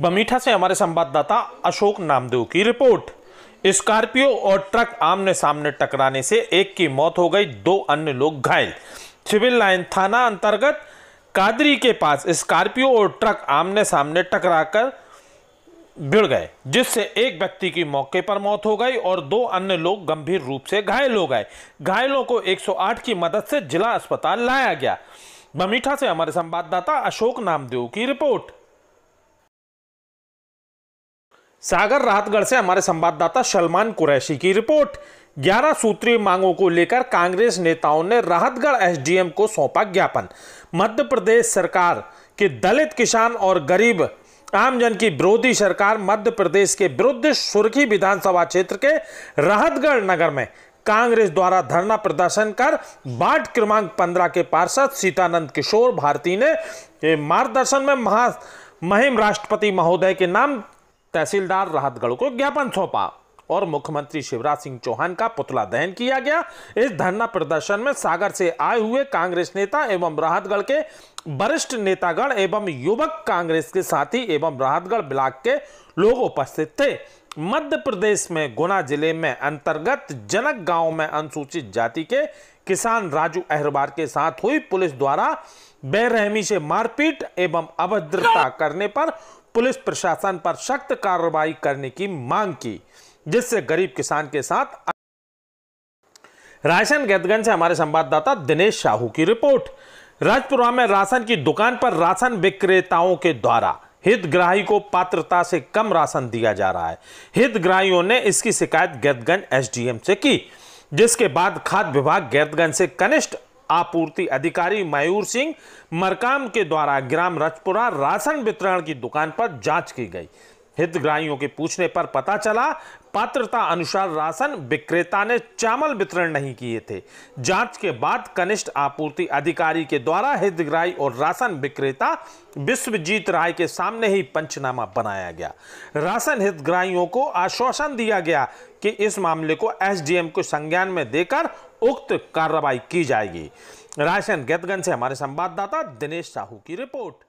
बमीठा से हमारे संवाददाता अशोक नामदेव की रिपोर्ट स्कॉर्पियो और ट्रक आमने सामने टकराने से एक की मौत हो गई दो अन्य लोग घायल सिविल लाइन थाना अंतर्गत कादरी के पास स्कॉर्पियो और ट्रक आमने सामने टकराकर भिड़ गए जिससे एक व्यक्ति की मौके पर मौत हो गई और दो अन्य लोग गंभीर रूप से घायल हो गए घायलों को 108 की मदद से जिला अस्पताल लाया गया बमीठा से हमारे संवाददाता अशोक नामदेव की रिपोर्ट सागर राहतगढ़ से हमारे संवाददाता सलमान कुरैशी की रिपोर्ट 11 सूत्रीय मांगों को लेकर कांग्रेस नेताओं ने राहतगढ़ एसडीएम को सौंपा ज्ञापन मध्य प्रदेश सरकार के दलित किसान और गरीब आमजन की विरोधी सरकार मध्य प्रदेश के विरुद्ध सुर्खी विधानसभा क्षेत्र के राहतगढ़ नगर में कांग्रेस द्वारा धरना प्रदर्शन कर वार्ड क्रमांक 15 के पार्षद सीतानंद किशोर भारती ने मार्गदर्शन में महा महिम राष्ट्रपति महोदय के नाम तहसीलदार राहतगढ़ को ज्ञापन सौंपा और मुख्यमंत्री शिवराज सिंह चौहान का पुतला दहन किया गया इस धरना प्रदर्शन में सागर से आए हुए कांग्रेस नेता एवं राहतगढ़ के वरिष्ठ नेतागण एवं युवक कांग्रेस के साथी एवं राहतगढ़ ब्लॉक के लोग उपस्थित थे मध्य प्रदेश में गुना जिले में अंतर्गत जनक गांव में अनुसूचित जाति के किसान राजू अहरबार के साथ हुई पुलिस द्वारा बेरहमी से मारपीट एवं अभद्रता करने पर पुलिस प्रशासन पर सख्त कार्रवाई करने की मांग की जिससे गरीब किसान के साथ राशन गैदगंज से हमारे संवाददाता दिनेश साहू की रिपोर्ट राजपुरा में राशन की दुकान पर राशन विक्रेताओं के द्वारा हितग्राही को पात्रता से कम राशन दिया जा रहा है हितग्राहियों ने इसकी शिकायत गैदगंज एसडीएम से की जिसके बाद खाद्य विभाग गैदगंज से कनिष्ठ आपूर्ति अधिकारी मयूर सिंह मरकाम के द्वारा ग्राम रजपुरा राशन वितरण की दुकान पर जांच की गई हितग्राहियों के पूछने पर पता चला पात्रता अनुसार राशन विक्रेता ने चावल वितरण नहीं किए थे जांच के बाद कनिष्ठ आपूर्ति अधिकारी के द्वारा हितग्राही और राशन विक्रेता विश्वजीत राय के सामने ही पंचनामा बनाया गया राशन हितग्राहियों को आश्वासन दिया गया कि इस मामले को एसडीएम को संज्ञान में देकर उक्त कार्रवाई की जाएगी राशन गैतगंज से हमारे संवाददाता दिनेश साहू की रिपोर्ट